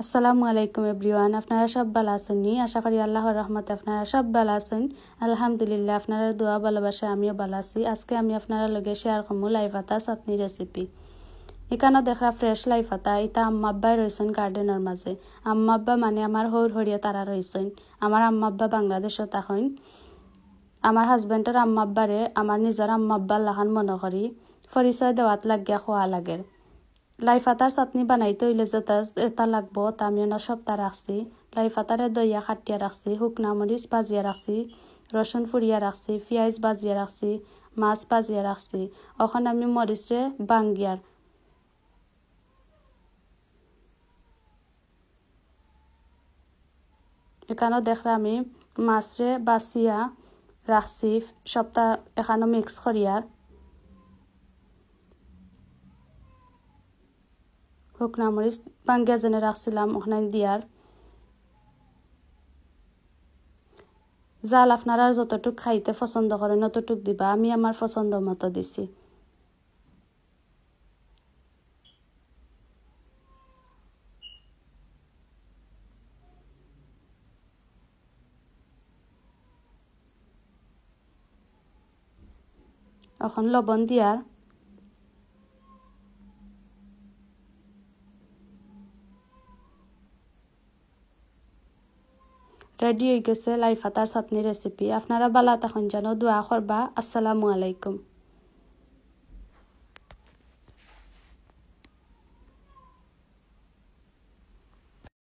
আসসালামু আলাইকুম এভরিওয়ান আপনারা সব ভালো আছেন নি আশা করি আল্লাহর রহমতে আপনারা সব ভালো আছেন আলহামদুলিল্লাহ আপনারা দোয়া ভালোবাসে আমিও ভালো আছি আজকে আমি আপনারা লগে শেয়ার করবো লাইফাতা চাটনি রেসিপি এখানে দেখা ফ্রেশ লাইফাতা ইতা আম্মাব্বাই রয়েছেন গার্ডেনের মাঝে আম্মাব্বা মানে আমার হৌর হরিয়া তারা রয়েছেন আমার আম্মাব্বা বাংলাদেশও তাহন আমার হাজবেন্ডের আম্মাব্বারে আমার নিজের আম্মাব্বার লাহান মনে করি পরিচয় দেওয়াত লাগিয়া খোয়া লাগে লাইফাতার চাটনি বানাই তৈলে যে এটা লাগবো তা আমি না সপ্তাহ রাখছি লাইফাতারে দইয়া খাটিয়া রাখছি শুকনা মরিচ ভাজিয়া রাখছি রসুন ফুড়িয়া রাখছি পিঁয়াজ ভাজিয়া রাখছি মাছ ভাজিয়া রাখছি এখন আমি মরিচে বাঙ্গিয়ার এখানেও দেখলাম আমি মাছরে বাছিয়া রাখছি সপ্তাহ এখানেও মিক্স করিয়ার হুকনামৰিচ পাংগা যেনে ৰাখছিলাম ওখনাই দিয়াৰ জাল আপোনাৰ যতটোক খাইতে পচন্দ কৰে নতটোক দিবা আমি আমাৰ পচন্দ মতো দিছি এখন লবণ দিয়াৰ রেডি হয়ে গেছে লাইফাতার চাটনি রেসিপি আপনারা বালা তখন জানো দোয়া করবা আসসালামু আলাইকুম